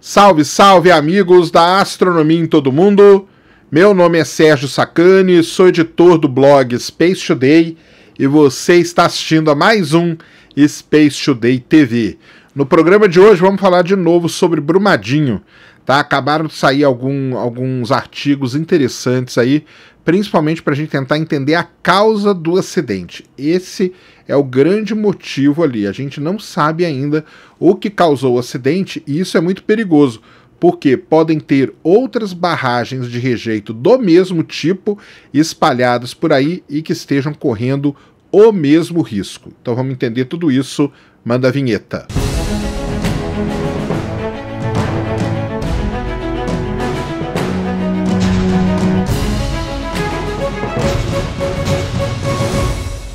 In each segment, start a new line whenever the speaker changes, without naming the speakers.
Salve, salve, amigos da astronomia em todo mundo. Meu nome é Sérgio Sacani, sou editor do blog Space Today e você está assistindo a mais um Space Today TV. No programa de hoje vamos falar de novo sobre Brumadinho, tá? Acabaram de sair algum, alguns artigos interessantes aí principalmente para a gente tentar entender a causa do acidente. Esse é o grande motivo ali. A gente não sabe ainda o que causou o acidente e isso é muito perigoso, porque podem ter outras barragens de rejeito do mesmo tipo espalhadas por aí e que estejam correndo o mesmo risco. Então vamos entender tudo isso. Manda a vinheta. Música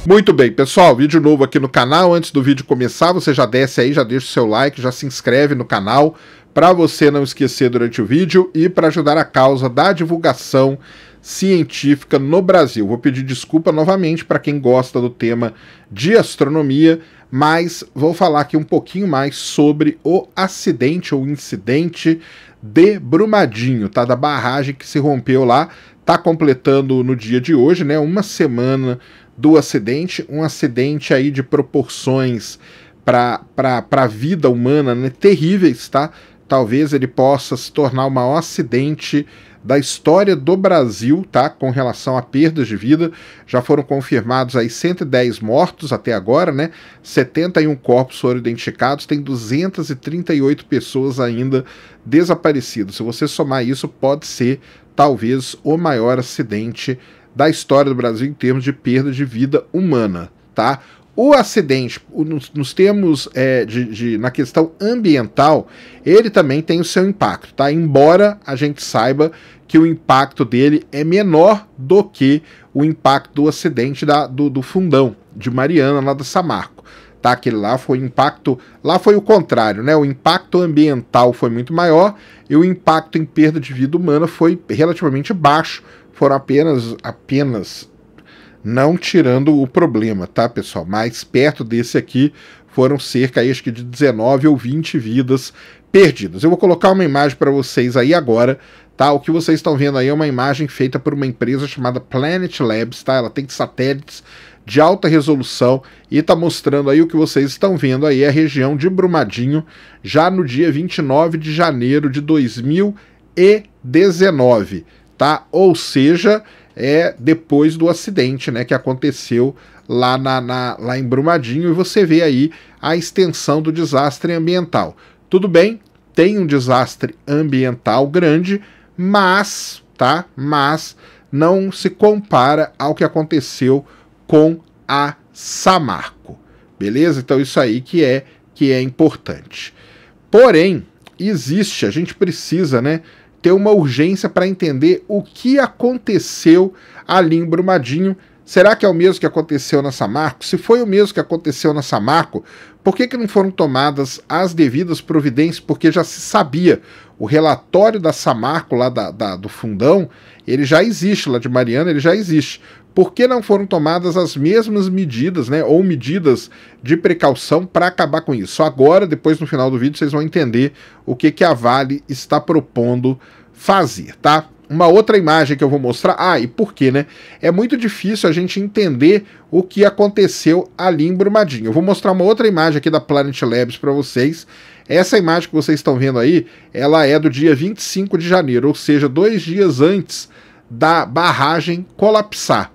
Muito bem, pessoal, vídeo novo aqui no canal. Antes do vídeo começar, você já desce aí, já deixa o seu like, já se inscreve no canal para você não esquecer durante o vídeo e para ajudar a causa da divulgação científica no Brasil. Vou pedir desculpa novamente para quem gosta do tema de astronomia, mas vou falar aqui um pouquinho mais sobre o acidente ou incidente de Brumadinho, tá? Da barragem que se rompeu lá, tá completando no dia de hoje, né? Uma semana do acidente, um acidente aí de proporções para a vida humana né, terríveis, tá? Talvez ele possa se tornar o maior acidente da história do Brasil, tá? Com relação a perdas de vida, já foram confirmados aí 110 mortos até agora, né? 71 corpos foram identificados, tem 238 pessoas ainda desaparecidas. Se você somar isso, pode ser talvez o maior acidente da história do Brasil em termos de perda de vida humana, tá? O acidente, nos, nos termos é, de, de, na questão ambiental, ele também tem o seu impacto, tá? Embora a gente saiba que o impacto dele é menor do que o impacto do acidente da, do, do fundão de Mariana lá da Samarco tá? Aquele lá foi impacto, lá foi o contrário, né? O impacto ambiental foi muito maior e o impacto em perda de vida humana foi relativamente baixo foram apenas, apenas não tirando o problema, tá, pessoal? Mais perto desse aqui foram cerca acho que de 19 ou 20 vidas perdidas. Eu vou colocar uma imagem para vocês aí agora, tá? O que vocês estão vendo aí é uma imagem feita por uma empresa chamada Planet Labs, tá? Ela tem satélites de alta resolução e está mostrando aí o que vocês estão vendo aí, é a região de Brumadinho, já no dia 29 de janeiro de 2019 tá? Ou seja, é depois do acidente, né, que aconteceu lá, na, na, lá em Brumadinho e você vê aí a extensão do desastre ambiental. Tudo bem, tem um desastre ambiental grande, mas, tá? Mas não se compara ao que aconteceu com a Samarco. Beleza? Então isso aí que é que é importante. Porém, existe, a gente precisa, né, ter uma urgência para entender o que aconteceu ali em Brumadinho. Será que é o mesmo que aconteceu na Samarco? Se foi o mesmo que aconteceu na Samarco, por que, que não foram tomadas as devidas providências? Porque já se sabia. O relatório da Samarco, lá da, da, do fundão, ele já existe, lá de Mariana, ele já existe por que não foram tomadas as mesmas medidas, né, ou medidas de precaução para acabar com isso? Só agora, depois no final do vídeo, vocês vão entender o que, que a Vale está propondo fazer, tá? Uma outra imagem que eu vou mostrar. Ah, e por quê, né? É muito difícil a gente entender o que aconteceu ali em Brumadinho. Eu vou mostrar uma outra imagem aqui da Planet Labs para vocês. Essa imagem que vocês estão vendo aí, ela é do dia 25 de janeiro, ou seja, dois dias antes da barragem colapsar.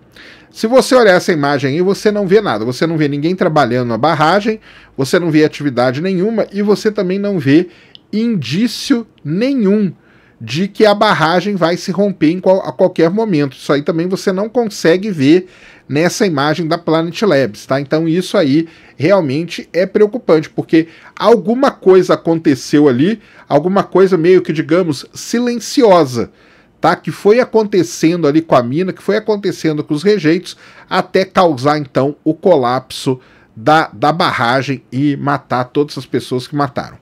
Se você olhar essa imagem aí, você não vê nada. Você não vê ninguém trabalhando na barragem, você não vê atividade nenhuma e você também não vê indício nenhum de que a barragem vai se romper qual, a qualquer momento. Isso aí também você não consegue ver nessa imagem da Planet Labs, tá? Então isso aí realmente é preocupante, porque alguma coisa aconteceu ali, alguma coisa meio que, digamos, silenciosa tá? Que foi acontecendo ali com a mina, que foi acontecendo com os rejeitos, até causar então o colapso da, da barragem e matar todas as pessoas que mataram.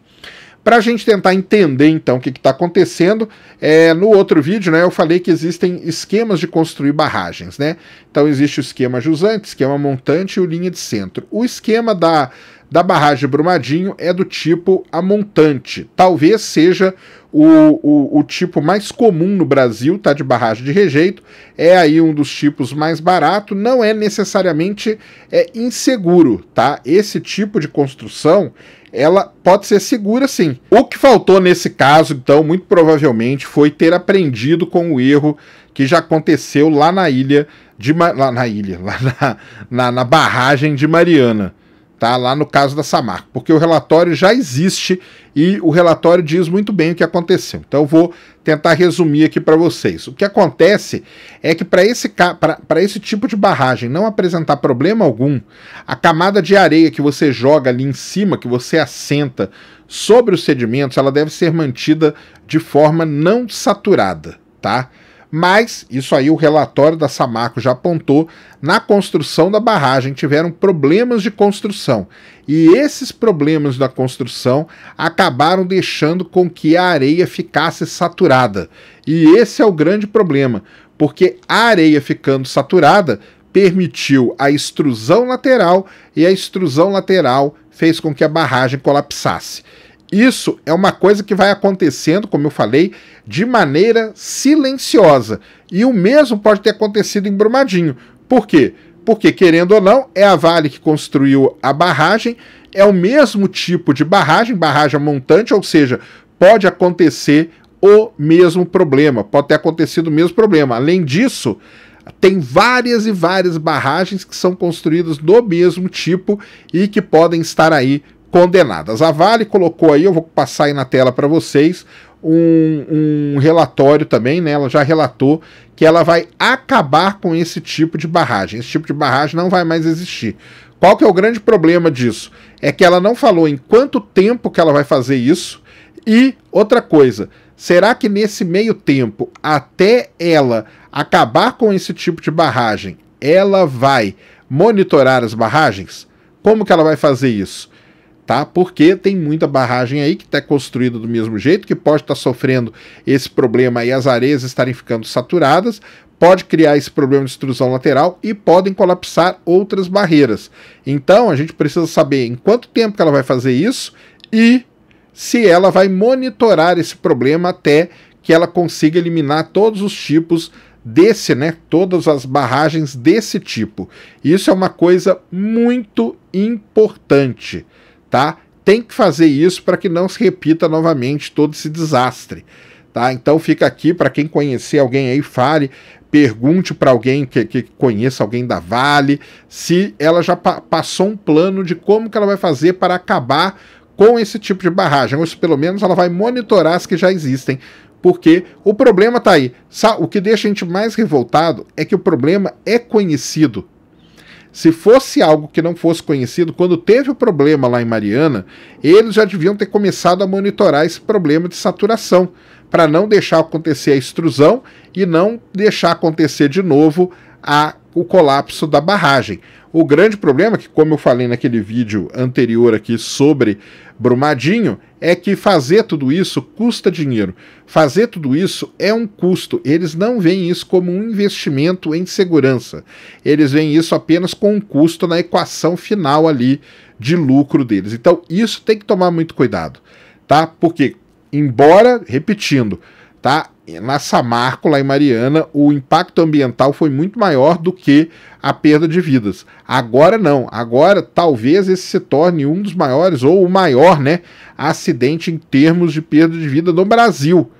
Para a gente tentar entender então o que está acontecendo, é, no outro vídeo né, eu falei que existem esquemas de construir barragens. Né? Então existe o esquema jusante, esquema montante e o linha de centro. O esquema da, da barragem Brumadinho é do tipo a montante. Talvez seja o, o, o, tipo mais comum no Brasil, tá? De barragem de rejeito, é aí um dos tipos mais barato, não é necessariamente é, inseguro, tá? Esse tipo de construção, ela pode ser segura sim. O que faltou nesse caso, então, muito provavelmente, foi ter aprendido com o erro que já aconteceu lá na ilha de... Lá na ilha, lá na, na, na barragem de Mariana tá? Lá no caso da Samarco, porque o relatório já existe e o relatório diz muito bem o que aconteceu. Então eu vou tentar resumir aqui para vocês. O que acontece é que para esse para esse tipo de barragem não apresentar problema algum, a camada de areia que você joga ali em cima, que você assenta sobre os sedimentos, ela deve ser mantida de forma não saturada, tá? mas isso aí o relatório da Samaco já apontou, na construção da barragem tiveram problemas de construção. E esses problemas da construção acabaram deixando com que a areia ficasse saturada. E esse é o grande problema, porque a areia ficando saturada permitiu a extrusão lateral e a extrusão lateral fez com que a barragem colapsasse. Isso é uma coisa que vai acontecendo, como eu falei, de maneira silenciosa. E o mesmo pode ter acontecido em Brumadinho. Por quê? Porque, querendo ou não, é a Vale que construiu a barragem, é o mesmo tipo de barragem, barragem montante, ou seja, pode acontecer o mesmo problema, pode ter acontecido o mesmo problema. Além disso, tem várias e várias barragens que são construídas do mesmo tipo e que podem estar aí condenadas. A Vale colocou aí, eu vou passar aí na tela para vocês, um, um, relatório também, né? Ela já relatou que ela vai acabar com esse tipo de barragem. Esse tipo de barragem não vai mais existir. Qual que é o grande problema disso? É que ela não falou em quanto tempo que ela vai fazer isso. E outra coisa, será que nesse meio tempo, até ela acabar com esse tipo de barragem, ela vai monitorar as barragens? Como que ela vai fazer isso? tá? Porque tem muita barragem aí que está construída do mesmo jeito, que pode estar tá sofrendo esse problema e as areias estarem ficando saturadas, pode criar esse problema de extrusão lateral e podem colapsar outras barreiras. Então a gente precisa saber em quanto tempo que ela vai fazer isso e se ela vai monitorar esse problema até que ela consiga eliminar todos os tipos desse, né? Todas as barragens desse tipo. Isso é uma coisa muito importante tá? Tem que fazer isso para que não se repita novamente todo esse desastre, tá? Então fica aqui para quem conhecer alguém aí, fale, pergunte para alguém que, que, conheça alguém da Vale se ela já pa passou um plano de como que ela vai fazer para acabar com esse tipo de barragem, ou se pelo menos ela vai monitorar as que já existem, porque o problema está aí. O que deixa a gente mais revoltado é que o problema é conhecido. Se fosse algo que não fosse conhecido, quando teve o problema lá em Mariana, eles já deviam ter começado a monitorar esse problema de saturação, para não deixar acontecer a extrusão e não deixar acontecer de novo a, o colapso da barragem. O grande problema, é que como eu falei naquele vídeo anterior aqui sobre Brumadinho, é que fazer tudo isso custa dinheiro. Fazer tudo isso é um custo. Eles não veem isso como um investimento em segurança. Eles veem isso apenas com um custo na equação final ali de lucro deles. Então, isso tem que tomar muito cuidado, tá? Porque, embora, repetindo, tá? É, na Samarco, lá em Mariana, o impacto ambiental foi muito maior do que a perda de vidas. Agora não, agora talvez esse se torne um dos maiores, ou o maior, né, acidente em termos de perda de vida no Brasil.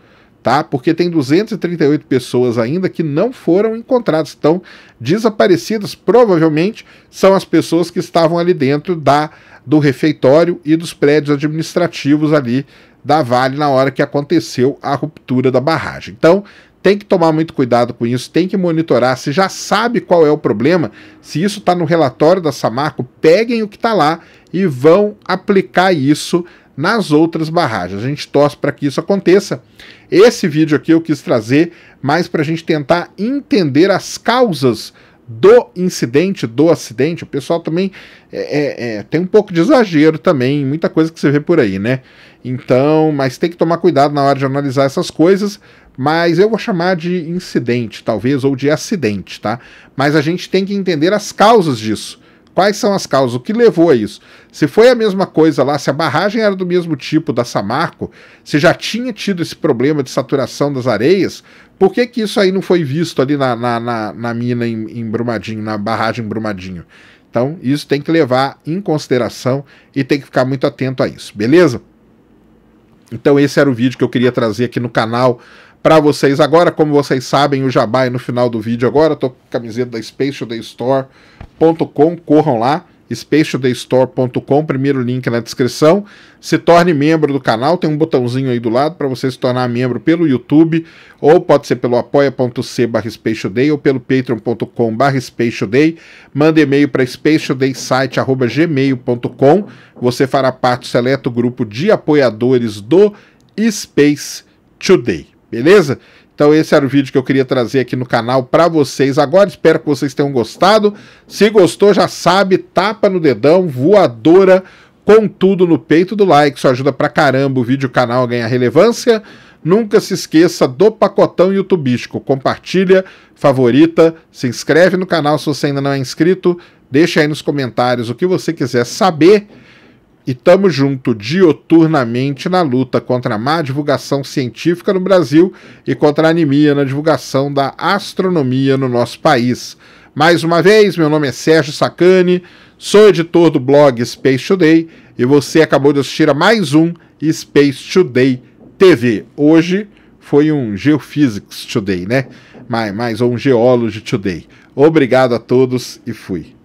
Tá? Porque tem 238 pessoas ainda que não foram encontradas, estão desaparecidas. Provavelmente são as pessoas que estavam ali dentro da, do refeitório e dos prédios administrativos ali da Vale na hora que aconteceu a ruptura da barragem. Então, tem que tomar muito cuidado com isso, tem que monitorar. Se já sabe qual é o problema, se isso está no relatório da Samarco, peguem o que está lá e vão aplicar isso nas outras barragens. A gente torce para que isso aconteça. Esse vídeo aqui eu quis trazer mais para a gente tentar entender as causas do incidente, do acidente, o pessoal também é, é, é, tem um pouco de exagero também, muita coisa que você vê por aí, né? Então, mas tem que tomar cuidado na hora de analisar essas coisas, mas eu vou chamar de incidente, talvez, ou de acidente, tá? Mas a gente tem que entender as causas disso. Quais são as causas? O que levou a isso? Se foi a mesma coisa lá, se a barragem era do mesmo tipo da Samarco, se já tinha tido esse problema de saturação das areias, por que, que isso aí não foi visto ali na, na, na, na mina em, em Brumadinho, na barragem Brumadinho? Então, isso tem que levar em consideração e tem que ficar muito atento a isso, beleza? Então, esse era o vídeo que eu queria trazer aqui no canal para vocês agora. Como vocês sabem, o jabá é no final do vídeo agora. Tô com a camiseta da Store.com. corram lá Store.com, primeiro link na descrição. Se torne membro do canal, tem um botãozinho aí do lado para você se tornar membro pelo YouTube, ou pode ser pelo apoia.c barra spacetoday ou pelo patreon.com barra spacetoday. Manda e-mail para spacetodaysite.gmail.com. Você fará parte do seleto grupo de apoiadores do Space Today. Beleza? Então esse era o vídeo que eu queria trazer aqui no canal para vocês agora. Espero que vocês tenham gostado. Se gostou, já sabe, tapa no dedão, voadora com tudo no peito do like. Isso ajuda pra caramba o vídeo o canal a ganhar relevância. Nunca se esqueça do pacotão youtubístico. Compartilha, favorita, se inscreve no canal se você ainda não é inscrito. Deixa aí nos comentários o que você quiser saber e tamo junto dioturnamente na luta contra a má divulgação científica no Brasil e contra a anemia na divulgação da astronomia no nosso país. Mais uma vez, meu nome é Sérgio Sacani, sou editor do blog Space Today e você acabou de assistir a mais um Space Today TV. Hoje foi um Geophysics Today, né? Mais, mais um Geology Today. Obrigado a todos e fui.